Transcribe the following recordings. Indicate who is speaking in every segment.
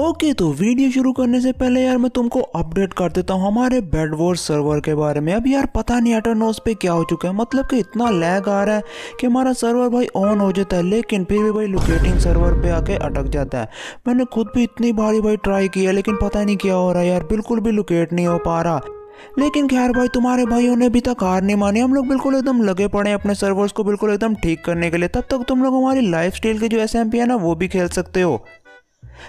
Speaker 1: okay तो video शुरू करने से पहले यार मैं तुमको अपडेट कर देता हूँ हमारे बेड वॉर सर्वर के बारे में अब यार पता नहीं एटरनोस पे क्या हो चुका है मतलब कि इतना लैग आ रहा है कि हमारा सर्वर भाई ऑन हो जाता है लेकिन फिर भी भाई लोकेटिंग सर्वर पे आके अटक जाता है मैंने खुद भी इतनी भारी भाई ट्राई किया लेकिन पता नहीं क्या हो रहा है यार बिल्कुल भी लोकेट नहीं हो पा रहा लेकिन खैर भाई तुम्हारे भाइयों ने अभी तक हार नहीं मानी हम लोग बिल्कुल एकदम लगे पड़े हैं अपने सर्वर्स को बिल्कुल एकदम ठीक करने के लिए तब तक तुम लोग हमारी लाइफ स्टाइल के जो एस है ना वो भी खेल सकते हो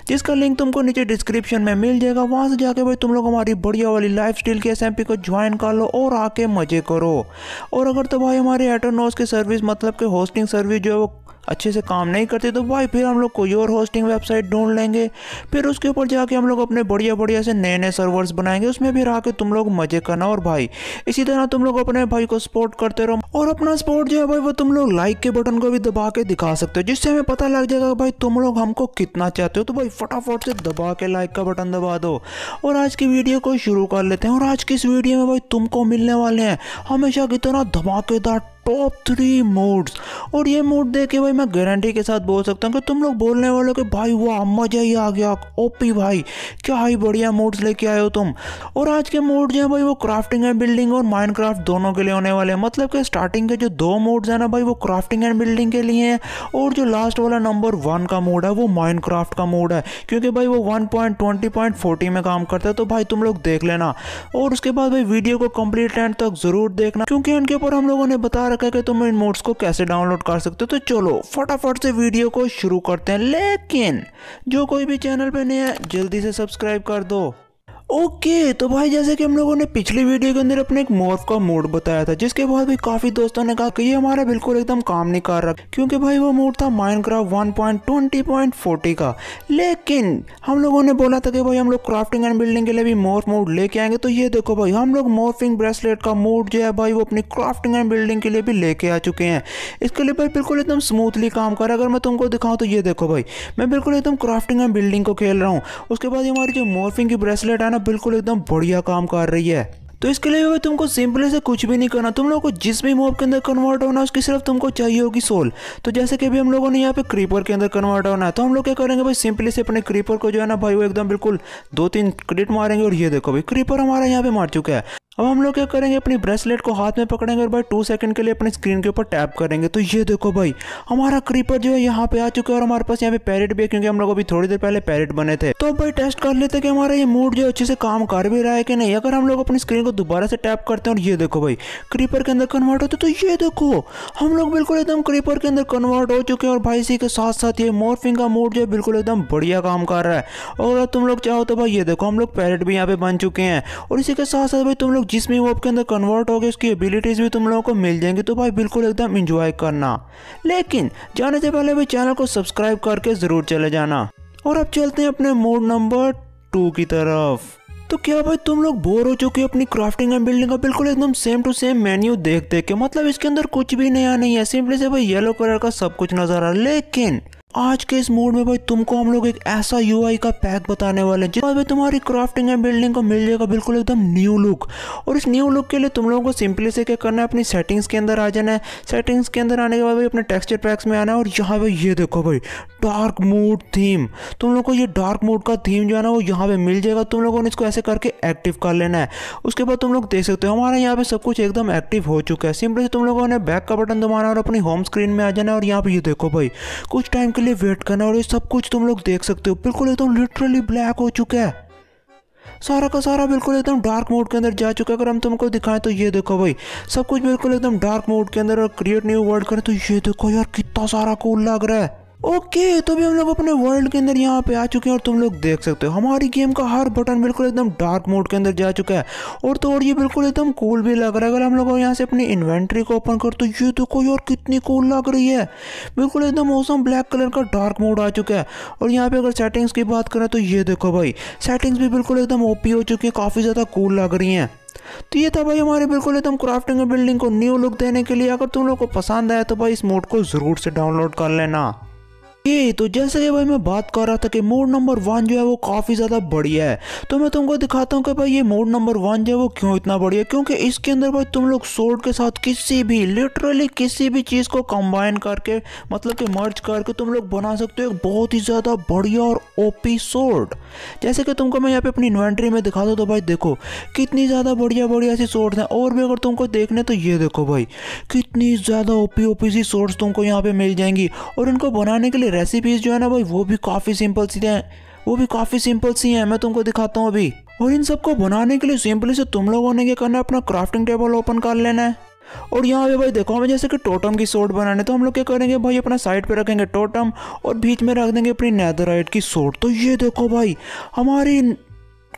Speaker 1: जिसका लिंक तुमको नीचे डिस्क्रिप्शन में मिल जाएगा वहाँ से जाके भाई तुम लोग हमारी बढ़िया वाली लाइफ स्टाइल के एस को ज्वाइन कर लो और आके मज़े करो और अगर तो भाई हमारे एटोनोस की सर्विस मतलब कि होस्टिंग सर्विस जो है वो अच्छे से काम नहीं करते तो भाई फिर हम लोग कोई और होस्टिंग वेबसाइट ढूंढ लेंगे फिर उसके ऊपर जाके हम लोग अपने बढ़िया बढ़िया से नए नए सर्वर्स बनाएंगे उसमें भी आके के तुम लोग मजे करना और भाई इसी तरह तुम लोग अपने भाई को सपोर्ट करते रहो और अपना सपोर्ट जो है भाई वो तुम लोग लाइक के बटन को भी दबा के दिखा सकते हो जिससे हमें पता लग जाएगा भाई तुम लोग हमको कितना चाहते हो तो भाई फटाफट से दबा के लाइक का बटन दबा दो और आज की वीडियो को शुरू कर लेते हैं और आज की इस वीडियो में भाई तुमको मिलने वाले हैं हमेशा की तरह धमाकेदार टॉप थ्री मोड्स और ये मोड देख के भाई मैं गारंटी के साथ बोल सकता हूँ कि तुम लोग बोलने वाले कि भाई वाह मज़ा ही आ गया ओपी भाई क्या ही बढ़िया मोड्स लेके आए हो तुम और आज के मोड जो है भाई वो क्राफ्टिंग एंड बिल्डिंग और माइनक्राफ्ट दोनों के लिए होने वाले हैं मतलब कि स्टार्टिंग के जो दो मोड्स हैं ना भाई वो क्राफ्टिंग एंड बिल्डिंग के लिए हैं और जो लास्ट वाला नंबर वन का मोड है वो माइनक्राफ्ट का मोड है क्योंकि भाई वो one point twenty point forty में काम करता है तो भाई तुम लोग देख लेना और उसके बाद भाई वीडियो को कंप्लीट एंड तक ज़रूर देखना क्योंकि इनके ऊपर हम लोगों ने बता रखा है कि तुम इन मोड्स को कैसे डाउनलोड कर सकते हो तो चलो फटाफट से वीडियो को शुरू करते हैं लेकिन जो कोई भी चैनल पर नया जल्दी से सब्सक्राइब कर दो ओके तो भाई जैसे कि हम लोगों ने पिछली वीडियो के अंदर अपने एक मोर्फ का मोड बताया था जिसके बाद भी काफी दोस्तों ने कहा कि ये हमारा बिल्कुल एकदम काम नहीं कर रहा क्योंकि भाई वो मोड था माइनक्राफ्ट 1.20.40 का लेकिन हम लोगों ने बोला था कि भाई हम लोग क्राफ्टिंग एंड बिल्डिंग के लिए भी मोर्फ मोड लेके आएंगे तो ये देखो भाई हम लोग मोर्फिंग ब्रेसलेट का मोड जो है भाई वो अपनी क्राफ्टिंग एंड बिल्डिंग के लिए भी लेके आ चुके हैं इसके लिए भाई बिल्कुल एकदम स्मूथली काम कर अगर मैं तुमको दिखाऊँ तो ये देखो भाई मैं बिल्कुल एकदम क्राफ्टिंग एंड बिल्डिंग को खेल रहा हूँ उसके बाद हमारी जो मोर्फिंग की ब्रेसलेट है ना ना बिल्कुल एकदम बढ़िया काम कर रही है तो इसके लिए भी तुमको सिंपली से कुछ भी नहीं करना तुम लोगों को जिस भी मूव के अंदर कन्वर्ट होना उसकी सिर्फ तुमको चाहिए होगी सोल तो जैसे कि भी हम लोगों ने यहाँ पे क्रीपर के अंदर कन्वर्ट होना है तो हम लोग क्या करेंगे भाई सिंपली से अपने क्रीपर को जो है ना भाई वो एकदम बिल्कुल दो तीन क्रिट मारेंगे और ये देखो भाई क्रीपर हमारा यहाँ पे मार चुका है अब हम लोग क्या करेंगे अपनी ब्रेसलेट को हाथ में पकड़ेंगे और भाई टू सेकंड के लिए अपने स्क्रीन के ऊपर टैप करेंगे तो ये देखो भाई हमारा क्रीपर जो है यहाँ पे आ चुका है और हमारे पास यहाँ पे पैरेट भी है क्योंकि हम लोग अभी थोड़ी देर पहले पैरेट बने थे तो भाई टेस्ट कर लेते कि हमारा ये मूड जो अच्छे से काम कर भी रहा है कि नहीं अगर हम लोग अपनी स्क्रीन को दोबारा से टैप करते हैं और ये देखो भाई क्रीपर के अंदर कन्वर्ट होते तो ये देखो हम लोग बिल्कुल एकदम क्रीपर के अंदर कन्वर्ट हो चुके हैं और भाई इसी के साथ साथ ये मोर्फिंग का मूड जो है बिल्कुल एकदम बढ़िया काम कर रहा है और तुम लोग चाहो तो भाई ये देखो हम लोग पैरेट भी यहाँ पे बन चुके हैं और इसी के साथ साथ भाई तुम लोग जिसमें वो आपके अंदर कन्वर्ट हो गए उसकी एबिलिटीज़ भी तुम लोगों को मिल जाएंगी तो भाई बिल्कुल एकदम इंजॉय करना लेकिन जाने से पहले भी चैनल को सब्सक्राइब करके ज़रूर चले जाना और अब चलते हैं अपने मोड नंबर टू की तरफ तो क्या भाई तुम लोग बोर हो चुके हो अपनी क्राफ्टिंग एंड बिल्डिंग का बिल्कुल एकदम सेम टू सेम मेन्यू देख देख के मतलब इसके अंदर कुछ भी नया नहीं है सिंपली से भाई येलो कलर का सब कुछ नजर आ रहा है लेकिन आज के इस मोड में भाई तुमको हम लोग एक ऐसा यूआई का पैक बताने वाले हैं जिसमें तुम्हारी क्राफ्टिंग एंड बिल्डिंग को मिल जाएगा बिल्कुल एकदम न्यू लुक और इस न्यू लुक के लिए तुम लोगों को सिंपली से क्या करना है अपनी सेटिंग्स के अंदर आ जाना है सेटिंग्स के अंदर आने के बाद भाई अपने टेक्सचर पैक्स में आना है और यहाँ पे ये देखो भाई डार्क मोड थीम तुम लोग को ये डार्क मोड का थीम जो है ना वो यहाँ पर मिल जाएगा तुम लोगों ने इसको ऐसे करके एक्टिव कर लेना है उसके बाद तुम लोग देख सकते हो हमारा यहाँ पर सब कुछ एकदम एक्टिव हो चुका है सिंपली से तुम लोगों ने बैक का बटन दबाना और अपनी होम स्क्रीन में आ जाना है और यहाँ पर ये देखो भाई कुछ टाइम के लिए वेट करना और ये सब कुछ तुम लोग देख सकते हो बिल्कुल एकदम लिटरली ब्लैक हो चुका है सारा का सारा बिल्कुल एकदम डार्क मोड के अंदर जा चुका है अगर हम तुमको दिखाएं तो ये देखो भाई सब कुछ बिल्कुल एकदम डार्क मोड के अंदर और क्रिएट न्यू वर्ल्ड करें तो ये देखो यार कितना सारा कूल लग रहा है ओके तो भी हम लोग अपने वर्ल्ड के अंदर यहाँ पे आ चुके हैं और तुम लोग देख सकते हो हमारी गेम का हर बटन बिल्कुल एकदम डार्क मोड के अंदर जा चुका है और तो और ये बिल्कुल एकदम कूल भी लग रहा है अगर हम लोग यहाँ से अपनी इन्वेंट्री को ओपन कर तो ये तो कोई और कितनी कूल लग रही है बिल्कुल एकदम मौसम ब्लैक कलर का डार्क मोड आ चुका है और यहाँ पे अगर सेटिंग्स की बात करें तो ये देखो भाई सेटिंग्स भी बिल्कुल एकदम ओपी हो चुकी है काफ़ी ज़्यादा कूल लग रही हैं तो ये था भाई हमारे बिल्कुल एकदम क्राफ्टिंग बिल्डिंग को न्यू लुक देने के लिए अगर तुम लोग को पसंद आया तो भाई इस मोड को ज़रूर से डाउनलोड कर लेना ये तो जैसे कि भाई मैं बात कर रहा था कि मोड नंबर वन जो है वो काफ़ी ज़्यादा बढ़िया है तो मैं तुमको दिखाता हूँ कि भाई ये मोड नंबर वन जो है वो क्यों इतना बढ़िया है क्योंकि इसके अंदर भाई तुम लोग सोड के साथ किसी भी लिटरली किसी भी चीज़ को कंबाइन करके मतलब कि मर्ज करके तुम लोग बना सकते हो एक बहुत ही ज़्यादा बढ़िया और ओपी सोड जैसे कि तुमको मैं यहाँ पे अपनी इन्वेंट्री में दिखा दूँ तो भाई देखो कितनी ज़्यादा बढ़िया बढ़िया सी सोर्स हैं और भी अगर तुमको देखने तो ये देखो भाई कितनी ज़्यादा ओपी ओपी सी सोर्स तुमको यहाँ पे मिल जाएंगी और इनको बनाने के लिए रेसिपीज़ जो है ना भाई वो भी काफ़ी सिंपल सी हैं वो भी काफ़ी सिंपल सी हैं मैं तुमको दिखाता हूँ अभी और इन सबको बनाने के लिए सिंपली से तुम लोगों ने क्या करना है अपना क्राफ्टिंग टेबल ओपन कर लेना है और यहाँ पे भाई देखो हमें जैसे कि टोटम की सोट बनाने तो हम लोग क्या करेंगे भाई अपना साइड पे रखेंगे टोटम और बीच में रख देंगे अपनी नैदराइट की सोट तो ये देखो भाई हमारी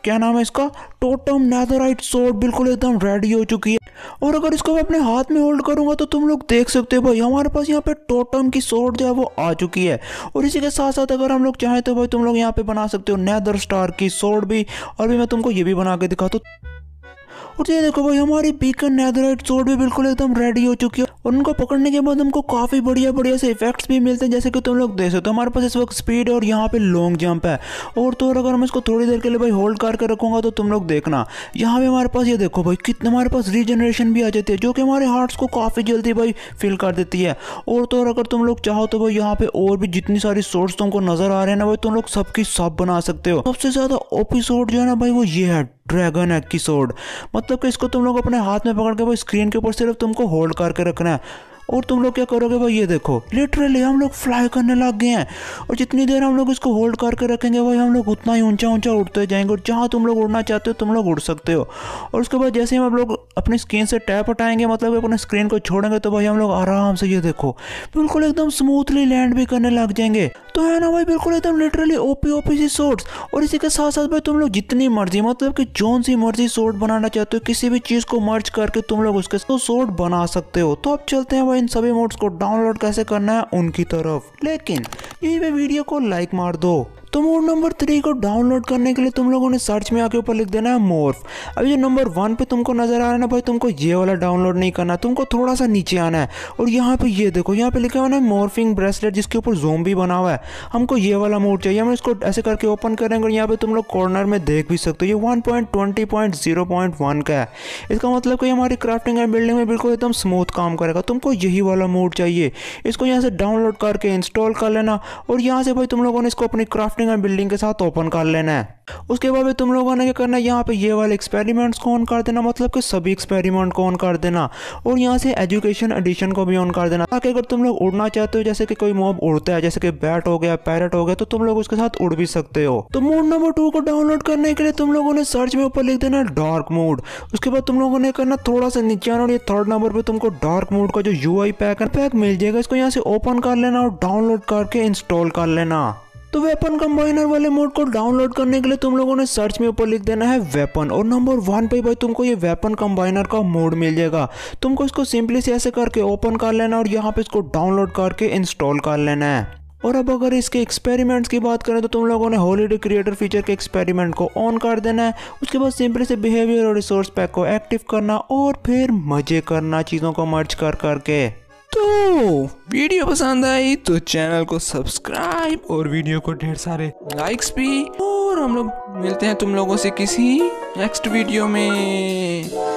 Speaker 1: क्या नाम है इसका टोटम नैदराइट सोर्ड बिल्कुल एकदम रेडी हो चुकी है और अगर इसको मैं अपने हाथ में होल्ड करूंगा तो तुम लोग देख सकते हो भाई हमारे पास यहाँ पे टोटम की सोर्ड जो है वो आ चुकी है और इसी के साथ साथ अगर हम लोग चाहें तो भाई तुम लोग यहाँ पे बना सकते हो नैदर स्टार की सोर्ड भी और भी मैं तुमको ये भी बना के दिखाता हूँ और ये देखो भाई हमारी बीकन नैदराइट सोर्ड भी बिल्कुल एकदम रेडी हो चुकी है और उनको पकड़ने के बाद हमको काफ़ी बढ़िया बढ़िया से इफेक्ट्स भी मिलते हैं जैसे कि तुम लोग देख सकते हो हमारे पास इस वक्त स्पीड और यहाँ पे लॉन्ग जंप है और तो और अगर मैं इसको थोड़ी देर के लिए भाई होल्ड करके रखूँगा तो तुम लोग देखना यहाँ पे हमारे पास ये देखो भाई कितना हमारे पास रीजनरेशन भी आ जाती है जो कि हमारे हार्ट्स को काफ़ी जल्दी भाई फील कर देती है और तो और अगर तुम लोग चाहो तो भाई यहाँ पे और भी जितनी सारी सोर्स तुमको नज़र आ रहे हैं ना भाई तुम लोग सबकी सब बना सकते हो सबसे ज़्यादा ओपिसोड जो है ना भाई वो ये है ड्रैगन एग मतलब कि इसको तुम लोग अपने हाथ में पकड़ के भाई स्क्रीन के ऊपर सिर्फ तुमको होल्ड करके रखना to और तुम लोग क्या करोगे भाई ये देखो लिटरली हम लोग फ्लाई करने लग गए हैं और जितनी देर हम लोग इसको होल्ड करके रखेंगे भाई हम लोग उतना ही ऊंचा ऊंचा उड़ते जाएंगे और जहाँ तुम लोग उड़ना चाहते हो तुम लोग उड़ सकते हो और उसके बाद जैसे ही हम लोग अपनी स्क्रीन से टैप हटाएंगे मतलब अपने स्क्रीन को छोड़ेंगे तो भाई हम लोग आराम से ये देखो बिल्कुल एकदम स्मूथली लैंड भी करने लग जाएंगे तो है ना भाई बिल्कुल एकदम लिटरली ओपी ओपी सी शॉर्ट्स और इसी के साथ साथ भाई तुम लोग जितनी मर्जी मतलब कि जोन सी मर्जी शॉर्ट बनाना चाहते हो किसी भी चीज़ को मर्ज करके तुम लोग उसके शॉर्ट बना सकते हो तो अब चलते हैं भाई इन सभी मोड्स को डाउनलोड कैसे करना है उनकी तरफ लेकिन यही वे वीडियो को लाइक मार दो तो मोड नंबर थ्री को डाउनलोड करने के लिए तुम लोगों ने सर्च में आके ऊपर लिख देना है मोर्फ अभी जो नंबर वन पे तुमको नजर आ रहा है ना भाई तुमको ये वाला डाउनलोड नहीं करना तुमको थोड़ा सा नीचे आना है और यहाँ पे ये देखो यहाँ पे लिखा हुआ है मोर्फिंग ब्रेसलेट जिसके ऊपर जोम भी बना हुआ है हमको ये वाला मोड चाहिए हम इसको ऐसे करके ओपन करेंगे और यहाँ पे तुम लोग कॉर्नर में देख भी सकते हो ये one point twenty point zero point one का है इसका मतलब कि हमारी क्राफ्टिंग एंड बिल्डिंग में बिल्कुल एकदम स्मूथ काम करेगा तुमको यही वाला मोड चाहिए इसको यहाँ से डाउनलोड करके इंस्टॉल कर लेना और यहाँ से भाई तुम लोगों ने इसको अपनी क्राफ्टिंग बिल्डिंग और बिल्डिंग के साथ ओपन कर लेना है उसके बाद तुम लोगों ने क्या करना है यहाँ पे ये वाले एक्सपेरिमेंट्स को ऑन कर देना मतलब कि सभी एक्सपेरिमेंट को ऑन कर देना और यहाँ से एजुकेशन एडिशन को भी ऑन कर देना ताकि अगर तुम लोग उड़ना चाहते हो जैसे कि कोई मोब उड़ता है जैसे कि बैट हो गया पैरट हो गया तो तुम लोग उसके साथ उड़ भी सकते हो तो मोड नंबर टू को डाउनलोड करने के लिए तुम लोगों ने सर्च में ऊपर लिख देना डार्क मूड उसके बाद तुम लोगों ने करना थोड़ा सा नीचे आना और ये थर्ड नंबर पर तुमको डार्क मूड का जो यू पैक है पैक मिल जाएगा इसको यहाँ से ओपन कर लेना और डाउनलोड करके इंस्टॉल कर लेना तो वेपन कंबाइनर वाले मोड को डाउनलोड करने के लिए तुम लोगों ने सर्च में ऊपर लिख देना है वेपन और नंबर वन पे भाई तुमको ये वेपन कंबाइनर का मोड मिल जाएगा तुमको इसको सिंपली से ऐसे करके ओपन कर लेना और यहाँ पे इसको डाउनलोड करके इंस्टॉल कर लेना है और अब अगर इसके एक्सपेरिमेंट्स की बात करें तो तुम लोगों ने हॉलीडे क्रिएटर फीचर के एक्सपेरिमेंट को ऑन कर देना है उसके बाद सिंपली से बिहेवियर और रिसोर्स पैक को एक्टिव करना और फिर मज़े करना चीज़ों को मर्ज कर करके तो वीडियो पसंद आई तो चैनल को सब्सक्राइब और वीडियो को ढेर सारे लाइक्स भी और हम लोग मिलते हैं तुम लोगों से किसी नेक्स्ट वीडियो में